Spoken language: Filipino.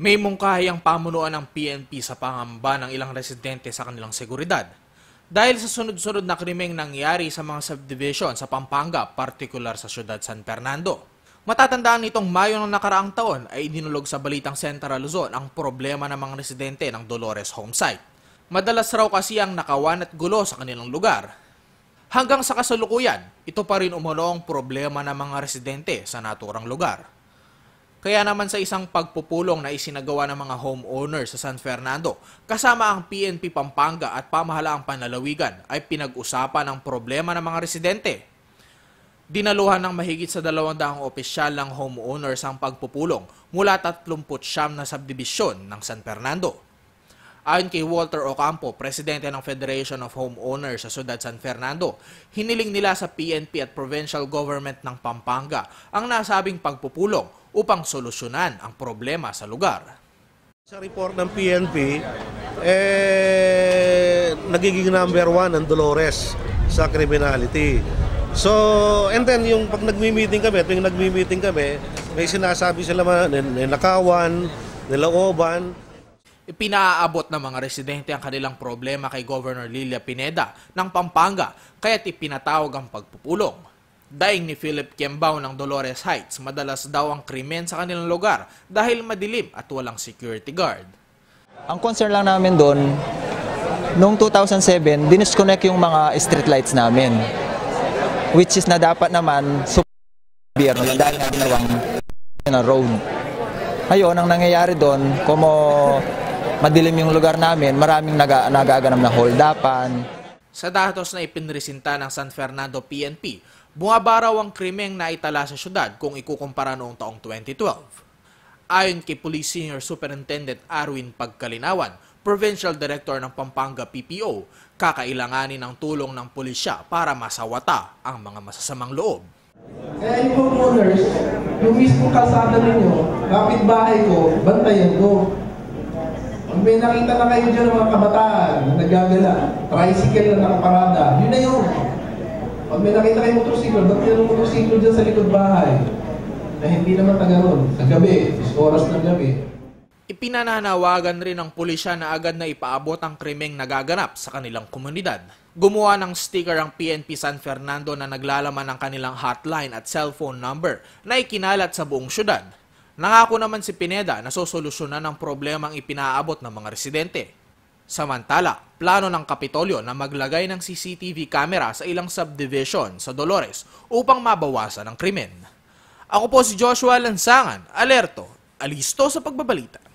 May ang pamunuan ng PNP sa pangamba ng ilang residente sa kanilang seguridad. Dahil sa sunod-sunod na krimeng nangyari sa mga subdivision sa Pampanga, partikular sa siyudad San Fernando. Matatandaan nitong Mayo ng nakaraang taon ay idinulog sa Balitang Central Luzon ang problema ng mga residente ng Dolores Homesite. Madalas raw kasi ang nakawan at gulo sa kanilang lugar. Hanggang sa kasalukuyan, ito pa rin umano ang problema ng mga residente sa naturang lugar. Kaya naman sa isang pagpupulong na isinagawa ng mga homeowner sa San Fernando, kasama ang PNP Pampanga at pamahalaang panlalawigan ay pinag-usapan ang problema ng mga residente. Dinaluhan ng mahigit sa 200 opisyal ng homeowners ang pagpupulong mula 39 na subdivision ng San Fernando. Ayon kay Walter Ocampo, presidente ng Federation of Homeowners sa Sudad San Fernando, hiniling nila sa PNP at provincial government ng Pampanga ang nasabing pagpupulong upang solusyonan ang problema sa lugar. Sa report ng PNP, eh, nagiging number one ang Dolores sa criminality. So, and then yung pag nagmi-meeting kami, tuwing nagmi-meeting kami, may sinasabi sila na nakawan, nilaoban, Pinaabot ng mga residente ang kanilang problema kay Governor Lilia Pineda ng Pampanga kaya't ipinatawag ang pagpupulong. Daing ni Philip Kiembao ng Dolores Heights, madalas daw ang krimen sa kanilang lugar dahil madilim at walang security guard. Ang concern lang namin doon, noong 2007, dinisconnect yung mga street lights namin. Which is na dapat naman gobyerno dahil nga ginawang road. Ngayon, ang nangyayari doon, como madilim yung lugar namin, maraming naga, nagaganam na holdapan. Sa datos na ipinresinta ng San Fernando PNP, bumabaraw ang krimeng naitala sa syudad kung ikukumpara noong taong 2012. Ayon kay Police Senior Superintendent Arwin Pagkalinawan, Provincial Director ng Pampanga PPO, kakailanganin ng tulong ng pulisya para masawata ang mga masasamang loob. Kaya yung homeowners, yung mismo kalsada ninyo, kapit ko, bantayan ko. Kung may nakita na kayo dyan ng mga kabataan na nagagala, tricycle na nakaparada, yun na yun. Pag may nakita kayo motorsiklo, ba't ang motorsiklo dyan sa likod bahay? Na hindi naman taga ron. Sa gabi, oras ng gabi. Ipinananawagan rin ng pulisya na agad na ipaabot ang krimeng nagaganap sa kanilang komunidad. Gumawa ng sticker ang PNP San Fernando na naglalaman ng kanilang hotline at cellphone number na ikinalat sa buong syudad. Nangako naman si Pineda na sosolusyonan ang problema ang ipinaabot ng mga residente. Samantala, plano ng Kapitolyo na maglagay ng CCTV camera sa ilang subdivision sa Dolores upang mabawasan ang krimen. Ako po si Joshua Lansangan, alerto, alisto sa pagbabalita.